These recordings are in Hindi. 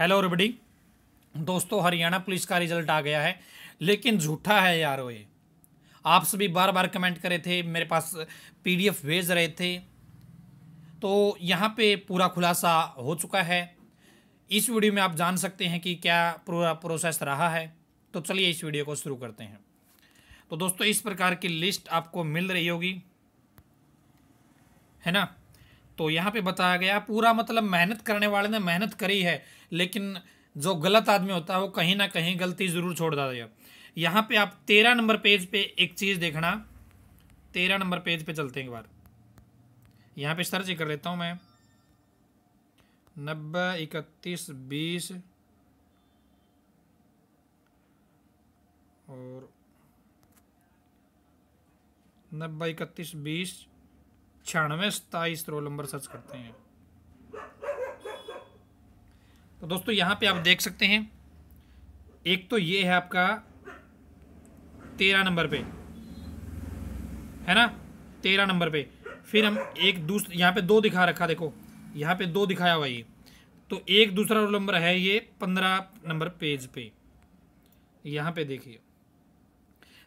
हेलो एवरीबॉडी दोस्तों हरियाणा पुलिस का रिजल्ट आ गया है लेकिन झूठा है यार वो ये आप सभी बार बार कमेंट करे थे मेरे पास पीडीएफ भेज रहे थे तो यहाँ पे पूरा खुलासा हो चुका है इस वीडियो में आप जान सकते हैं कि क्या पूरा प्रोसेस रहा है तो चलिए इस वीडियो को शुरू करते हैं तो दोस्तों इस प्रकार की लिस्ट आपको मिल रही होगी है ना तो यहाँ पे बताया गया पूरा मतलब मेहनत करने वाले ने मेहनत करी है लेकिन जो गलत आदमी होता है वो कहीं ना कहीं गलती ज़रूर छोड़ देता है यहाँ पे आप तेरह नंबर पेज पे एक चीज़ देखना तेरह नंबर पेज पे चलते हैं एक बार यहाँ पे सर्च कर लेता हूँ मैं नब्बे इकतीस बीस और नब्बे इकतीस बीस छियानवे सताईस रोल नंबर सर्च करते हैं तो दोस्तों यहाँ पे आप देख सकते हैं एक तो ये है आपका तेरह नंबर पे है ना तेरह नंबर पे फिर हम एक दूसरे यहाँ पे दो दिखा रखा देखो यहाँ पे दो दिखाया हुआ ये तो एक दूसरा रोल नंबर है ये पंद्रह नंबर पेज पे यहाँ पे देखिए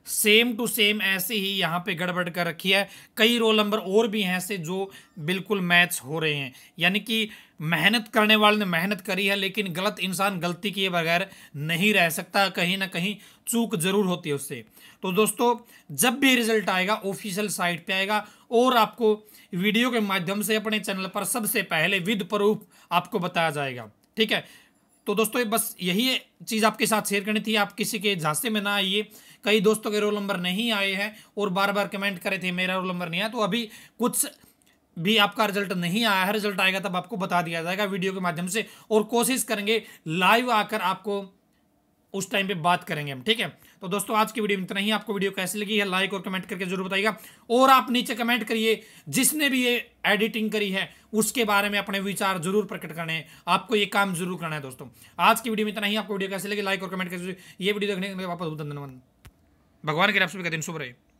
सेम टू सेम ऐसे ही यहाँ पे गड़बड़ कर रखी है कई रोल नंबर और भी हैं ऐसे जो बिल्कुल मैच हो रहे हैं यानी कि मेहनत करने वाले ने मेहनत करी है लेकिन गलत इंसान गलती किए बगैर नहीं रह सकता कहीं ना कहीं चूक जरूर होती है उससे तो दोस्तों जब भी रिजल्ट आएगा ऑफिशियल साइट पे आएगा और आपको वीडियो के माध्यम से अपने चैनल पर सबसे पहले विद प्रूफ आपको बताया जाएगा ठीक है तो दोस्तों ये बस यही चीज़ आपके साथ शेयर करनी थी आप किसी के झांसे में ना आइए कई दोस्तों के रोल नंबर नहीं आए हैं और बार बार कमेंट करे थे मेरा रोल नंबर नहीं आया तो अभी कुछ भी आपका रिजल्ट नहीं आया है रिजल्ट आएगा तब आपको बता दिया जाएगा वीडियो के माध्यम से और कोशिश करेंगे लाइव आकर आपको उस टाइम पे बात करेंगे हम ठीक है तो दोस्तों आज की वीडियो में इतना ही आपको वीडियो कैसी लगी है लाइक और कमेंट करके जरूर बताइएगा और आप नीचे कमेंट करिए जिसने भी ये एडिटिंग करी है उसके बारे में अपने विचार जरूर प्रकट करने हैं आपको ये काम जरूर करना है दोस्तों आज की वीडियो में इतना ही आपको वीडियो कैसे लगी लाइक और कमेंट करिए ये वीडियो देखने के लिए वापस धन्यवाद भगवान के आप सभी का दिन शुभ रहे